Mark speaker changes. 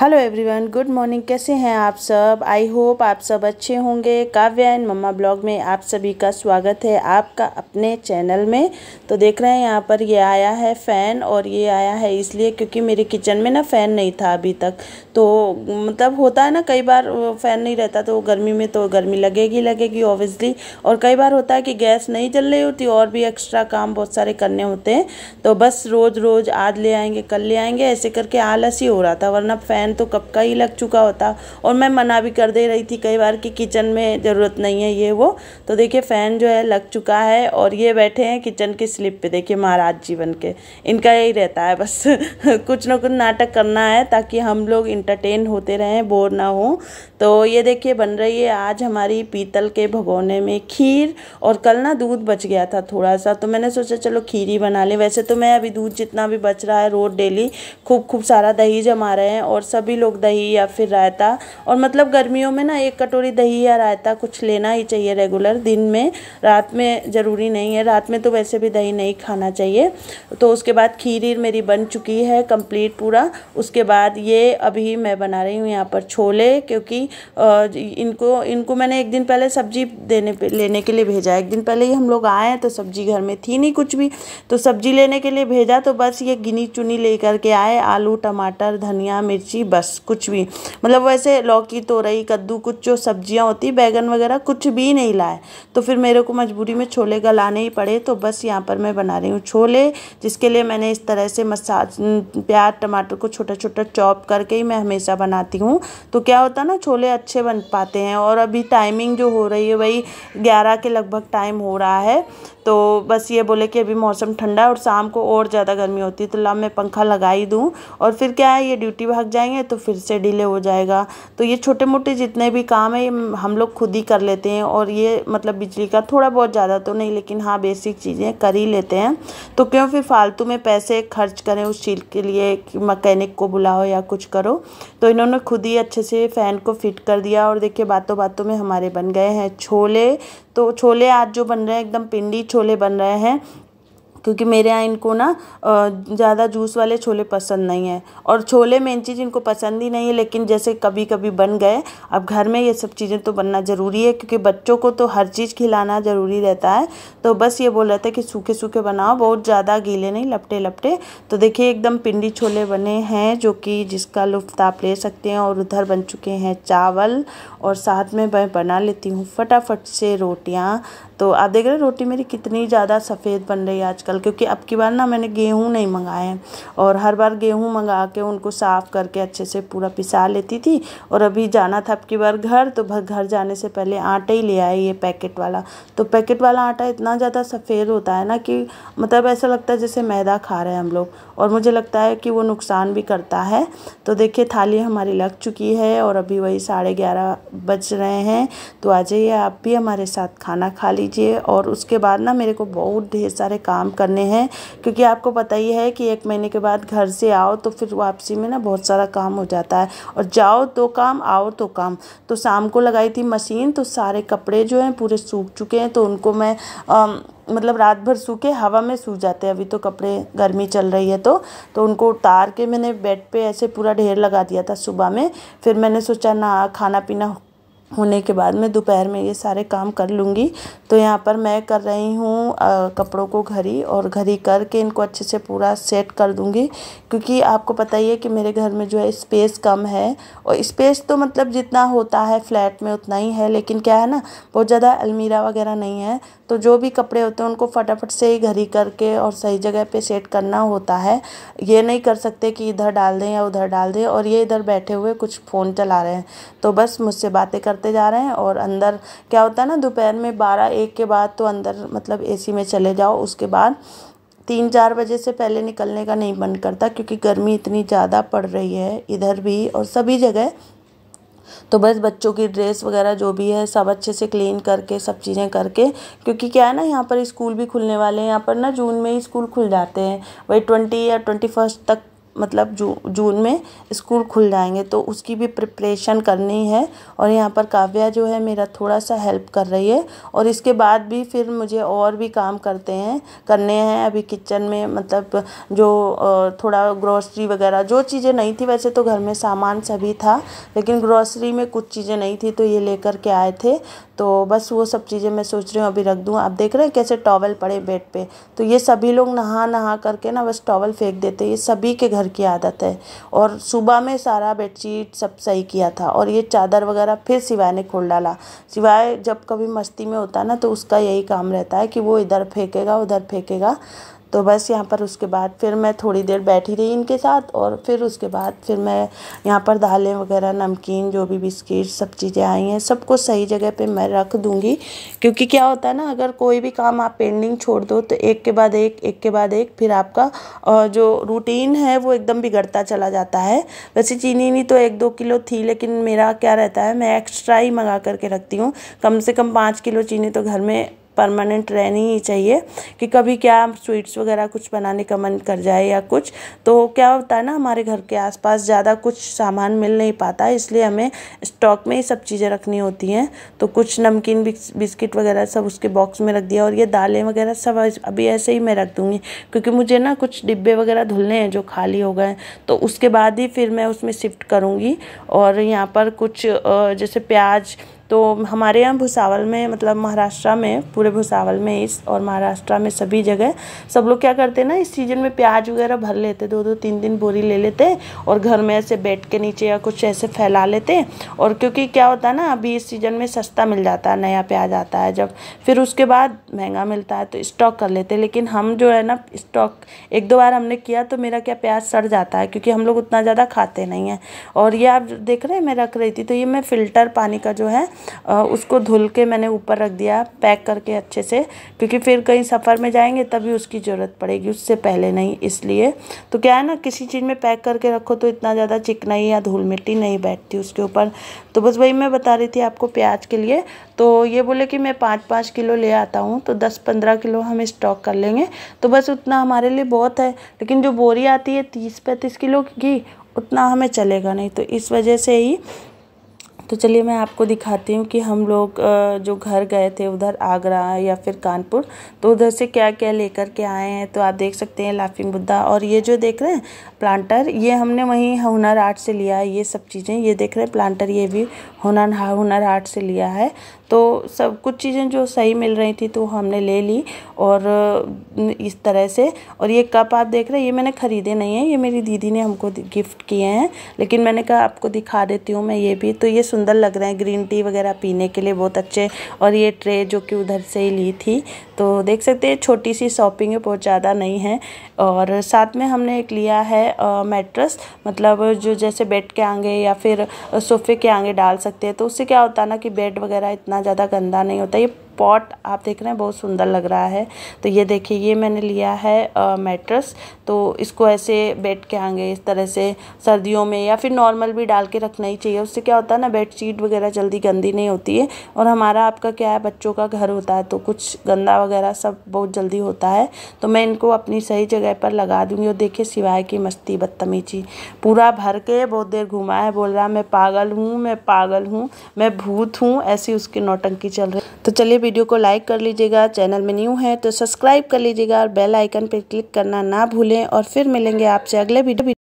Speaker 1: hello everyone good morning कैसे हैं आप सब आई होप आप सब अच्छे होंगे काव्या एंड मम्मा ब्लॉग में आप सभी का स्वागत है आपका अपने चैनल में तो देख रहे हैं यहाँ पर ये आया है फ़ैन और ये आया है इसलिए क्योंकि मेरे किचन में ना फ़ैन नहीं था अभी तक तो मतलब होता है ना कई बार फ़ैन नहीं रहता तो गर्मी में तो गर्मी लगेगी लगेगी ऑब्वियसली और कई बार होता है कि गैस नहीं जल रही होती और भी एक्स्ट्रा काम बहुत सारे करने होते हैं तो बस रोज़ रोज़ आज ले आएँगे कल ले आएंगे ऐसे करके आलस ही हो रहा था वरना फ़ैन टाइम तो कब का ही लग चुका होता और मैं मना भी कर दे रही थी कई बार कि किचन में ज़रूरत नहीं है ये वो तो देखिए फ़ैन जो है लग चुका है और ये बैठे हैं किचन की स्लिप पे देखिए महाराज जीवन के इनका यही रहता है बस कुछ ना कुछ नाटक करना है ताकि हम लोग इंटरटेन होते रहें बोर ना हो तो ये देखिए बन रही है आज हमारी पीतल के भगोने में खीर और कल ना दूध बच गया था थोड़ा सा तो मैंने सोचा चलो खीर ही बना लें वैसे तो मैं अभी दूध जितना भी बच रहा है रोज़ डेली खूब खूब सारा दही जमा रहे हैं और सब सभी लोग दही या फिर रायता और मतलब गर्मियों में ना एक कटोरी दही या रायता कुछ लेना ही चाहिए रेगुलर दिन में रात में ज़रूरी नहीं है रात में तो वैसे भी दही नहीं खाना चाहिए तो उसके बाद खीर मेरी बन चुकी है कंप्लीट पूरा उसके बाद ये अभी मैं बना रही हूँ यहाँ पर छोले क्योंकि इनको इनको मैंने एक दिन पहले सब्जी देने लेने के लिए भेजा एक दिन पहले ही हम लोग आए तो सब्जी घर में थी नहीं कुछ भी तो सब्जी लेने के लिए भेजा तो बस ये गिनी चुनी ले करके आए आलू टमाटर धनिया मिर्ची बस कुछ भी मतलब वैसे लौकी तोरई कद्दू कुछ जो सब्जियां होती बैगन वगैरह कुछ भी नहीं लाए तो फिर मेरे को मजबूरी में छोले गलाने ही पड़े तो बस यहाँ पर मैं बना रही हूँ छोले जिसके लिए मैंने इस तरह से मसाज प्याज टमाटर को छोटा छोटा चॉप करके ही मैं हमेशा बनाती हूँ तो क्या होता ना छोले अच्छे बन पाते हैं और अभी टाइमिंग जो हो रही है वही ग्यारह के लगभग टाइम हो रहा है तो बस ये बोले कि अभी मौसम ठंडा है और शाम को और ज़्यादा गर्मी होती है तो ला मैं पंखा लगा ही दूँ और फिर क्या है ये ड्यूटी भाग जाएंगे तो फिर से डिले हो जाएगा तो ये छोटे मोटे जितने भी काम हैं ये हम लोग खुद ही कर लेते हैं और ये मतलब बिजली का थोड़ा बहुत ज़्यादा तो नहीं लेकिन हाँ बेसिक चीज़ें कर ही लेते हैं तो क्यों फिर फालतू में पैसे खर्च करें उस चीज़ के लिए कि मकैनिक को बुलाओ या कुछ करो तो इन्होंने खुद ही अच्छे से फ़ैन को फिट कर दिया और देखिए बातों बातों में हमारे बन गए हैं छोले तो छोले आज जो बन रहे हैं एकदम पिंडी छोले बन रहे हैं क्योंकि मेरे यहाँ इनको ना ज़्यादा जूस वाले छोले पसंद नहीं है और छोले मेन चीज़ इनको पसंद ही नहीं है लेकिन जैसे कभी कभी बन गए अब घर में ये सब चीज़ें तो बनना ज़रूरी है क्योंकि बच्चों को तो हर चीज़ खिलाना ज़रूरी रहता है तो बस ये बोल रहा था कि सूखे सूखे बनाओ बहुत ज़्यादा गीले नहीं लपटे लपटे तो देखिए एकदम पिंडी छोले बने हैं जो कि जिसका लुफ्त आप ले सकते हैं और उधर बन चुके हैं चावल और साथ में मैं बना लेती हूँ फटाफट से रोटियाँ तो आप देख रहे हैं रोटी मेरी कितनी ज़्यादा सफ़ेद बन रही है आजकल क्योंकि अब की बार ना मैंने गेहूँ नहीं मंगाए हैं और हर बार गेहूँ मंगा के उनको साफ़ करके अच्छे से पूरा पिसा लेती थी और अभी जाना था अब की बार घर तो घर जाने से पहले आटा ही ले आए ये पैकेट वाला तो पैकेट वाला आटा इतना ज़्यादा सफ़ेद होता है ना कि मतलब ऐसा लगता है जैसे मैदा खा रहे हैं हम लोग और मुझे लगता है कि वो नुकसान भी करता है तो देखिए थाली हमारी लग चुकी है और अभी वही साढ़े ग्यारह बज रहे हैं तो आ जाइए आप भी हमारे साथ खाना खा लीजिए लीजिए और उसके बाद ना मेरे को बहुत ढेर सारे काम करने हैं क्योंकि आपको पता ही है कि एक महीने के बाद घर से आओ तो फिर वापसी में ना बहुत सारा काम हो जाता है और जाओ तो काम आओ तो काम तो शाम को लगाई थी मशीन तो सारे कपड़े जो हैं पूरे सूख चुके हैं तो उनको मैं आ, मतलब रात भर सूखे हवा में सूख जाते हैं अभी तो कपड़े गर्मी चल रही है तो तो उनको उतार के मैंने बेड पे ऐसे पूरा ढेर लगा दिया था सुबह में फिर मैंने सोचा ना खाना पीना होने के बाद मैं दोपहर में ये सारे काम कर लूँगी तो यहाँ पर मैं कर रही हूँ कपड़ों को घरी और घरी करके इनको अच्छे से पूरा सेट कर दूँगी क्योंकि आपको पता ही है कि मेरे घर में जो है स्पेस कम है और स्पेस तो मतलब जितना होता है फ्लैट में उतना ही है लेकिन क्या है ना बहुत ज़्यादा अलमीरा वगैरह नहीं है तो जो भी कपड़े होते हैं उनको फटाफट से ही घरी करके और सही जगह पर सेट करना होता है ये नहीं कर सकते कि इधर डाल दें या उधर डाल दें और ये इधर बैठे हुए कुछ फ़ोन चला रहे हैं तो बस मुझसे बातें कर करते जा रहे हैं और अंदर क्या होता है ना दोपहर में बारह एक के बाद तो अंदर मतलब एसी में चले जाओ उसके बाद तीन चार बजे से पहले निकलने का नहीं मन करता क्योंकि गर्मी इतनी ज़्यादा पड़ रही है इधर भी और सभी जगह तो बस बच्चों की ड्रेस वगैरह जो भी है सब अच्छे से क्लीन करके सब चीज़ें करके क्योंकि क्या है ना यहाँ पर स्कूल भी खुलने वाले हैं यहाँ पर ना जून में ही स्कूल खुल जाते हैं वही ट्वेंटी या ट्वेंटी फर्स्ट तक मतलब जू जून में स्कूल खुल जाएंगे तो उसकी भी प्रिपरेशन करनी है और यहाँ पर काव्या जो है मेरा थोड़ा सा हेल्प कर रही है और इसके बाद भी फिर मुझे और भी काम करते हैं करने हैं अभी किचन में मतलब जो थोड़ा ग्रॉसरी वगैरह जो चीज़ें नहीं थी वैसे तो घर में सामान सभी था लेकिन ग्रॉसरी में कुछ चीज़ें नहीं थी तो ये लेकर के आए थे तो बस वो सब चीज़ें मैं सोच रही हूँ अभी रख दूँ आप देख रहे हैं कैसे टॉवल पड़े बेड पे तो ये सभी लोग नहा नहा करके ना बस टॉवल फेंक देते ये सभी के घर की आदत है और सुबह में सारा बेडशीट सब सही किया था और ये चादर वगैरह फिर सिवाय ने खोल डाला सिवाय जब कभी मस्ती में होता ना तो उसका यही काम रहता है कि वो इधर फेंकेगा उधर फेंकेगा तो बस यहाँ पर उसके बाद फिर मैं थोड़ी देर बैठी रही इनके साथ और फिर उसके बाद फिर मैं यहाँ पर दालें वगैरह नमकीन जो भी बिस्किट सब चीज़ें आई हैं सबको सही जगह पे मैं रख दूँगी क्योंकि क्या होता है ना अगर कोई भी काम आप पेंडिंग छोड़ दो तो एक के बाद एक एक के बाद एक फिर आपका जो रूटीन है वो एकदम बिगड़ता चला जाता है वैसे चीनी नहीं तो एक दो किलो थी लेकिन मेरा क्या रहता है मैं एक्स्ट्रा ही मंगा करके रखती हूँ कम से कम पाँच किलो चीनी तो घर में परमानेंट रहनी ही चाहिए कि कभी क्या स्वीट्स वगैरह कुछ बनाने का मन कर जाए या कुछ तो क्या होता है ना हमारे घर के आसपास ज़्यादा कुछ सामान मिल नहीं पाता है इसलिए हमें स्टॉक में ही सब चीज़ें रखनी होती हैं तो कुछ नमकीन बिस्किट वगैरह सब उसके बॉक्स में रख दिया और ये दालें वगैरह सब अभी ऐसे ही मैं रख दूँगी क्योंकि मुझे ना कुछ डिब्बे वगैरह धुलने हैं जो खाली हो गए तो उसके बाद ही फिर मैं उसमें शिफ्ट करूँगी और यहाँ पर कुछ जैसे प्याज तो हमारे यहाँ भुसावल में मतलब महाराष्ट्र में पूरे भुसावल में इस और महाराष्ट्र में सभी जगह सब लोग क्या करते हैं ना इस सीज़न में प्याज वगैरह भर लेते दो दो तीन दिन बोरी ले लेते और घर में ऐसे बैठ के नीचे या कुछ ऐसे फैला लेते और क्योंकि क्या होता है ना अभी इस सीज़न में सस्ता मिल जाता है नया प्याज आता है जब फिर उसके बाद महंगा मिलता है तो स्टॉक कर लेते लेकिन हम जो है ना स्टॉक एक दो बार हमने किया तो मेरा क्या प्याज सड़ जाता है क्योंकि हम लोग उतना ज़्यादा खाते नहीं हैं और ये आप देख रहे हैं मैं रख रही थी तो ये मैं फ़िल्टर पानी का जो है उसको धुल के मैंने ऊपर रख दिया पैक करके अच्छे से क्योंकि फिर कहीं सफ़र में जाएंगे तभी उसकी ज़रूरत पड़ेगी उससे पहले नहीं इसलिए तो क्या है ना किसी चीज़ में पैक करके रखो तो इतना ज़्यादा चिकनाई या धूल मिट्टी नहीं बैठती उसके ऊपर तो बस वही मैं बता रही थी आपको प्याज के लिए तो ये बोले कि मैं पाँच पाँच किलो ले आता हूँ तो दस पंद्रह किलो हम स्टॉक कर लेंगे तो बस उतना हमारे लिए बहुत है लेकिन जो बोरी आती है तीस पैंतीस किलो की उतना हमें चलेगा नहीं तो इस वजह से ही तो चलिए मैं आपको दिखाती हूँ कि हम लोग जो घर गए थे उधर आगरा या फिर कानपुर तो उधर से क्या क्या लेकर के आए हैं तो आप देख सकते हैं लाफिंग बुद्धा और ये जो देख रहे हैं प्लांटर ये हमने वहीं हुनर आर्ट से लिया है ये सब चीज़ें ये देख रहे हैं प्लांटर ये भी हुनर हुनर आर्ट से लिया है तो सब कुछ चीज़ें जो सही मिल रही थी तो हमने ले ली और इस तरह से और ये कप आप देख रहे हैं ये मैंने ख़रीदे नहीं हैं ये मेरी दीदी ने हमको गिफ्ट किए हैं लेकिन मैंने कहा आपको दिखा देती हूँ मैं ये भी तो ये सुंदर लग रहे हैं ग्रीन टी वगैरह पीने के लिए बहुत अच्छे और ये ट्रे जो कि उधर से ही ली थी तो देख सकते हैं छोटी सी शॉपिंग है बहुत ज़्यादा नहीं है और साथ में हमने एक लिया है मेट्रस मतलब जो जैसे बेड के आगे या फिर सोफे के आगे डाल सकते हैं तो उससे क्या होता ना कि बेड वगैरह इतना इतना ज़्यादा गंदा नहीं होता ये पॉट आप देख रहे हैं बहुत सुंदर लग रहा है तो ये देखिए ये मैंने लिया है मैट्रस तो इसको ऐसे बेड के आगे इस तरह से सर्दियों में या फिर नॉर्मल भी डाल के रखना ही चाहिए उससे क्या होता है ना बेड शीट वगैरह जल्दी गंदी नहीं होती है और हमारा आपका क्या है बच्चों का घर होता है तो कुछ गंदा वगैरह सब बहुत जल्दी होता है तो मैं इनको अपनी सही जगह पर लगा दूँगी और देखिए सिवाय की मस्ती बदतमीजी पूरा भर के बहुत देर घुमा है बोल रहा मैं पागल हूँ मैं पागल हूँ मैं भूत हूँ ऐसी उसकी नौटंकी चल रही तो चलिए वीडियो को लाइक कर लीजिएगा चैनल में न्यू है तो सब्सक्राइब कर लीजिएगा और बेल आइकन पर क्लिक करना ना भूलें और फिर मिलेंगे आपसे अगले वीडियो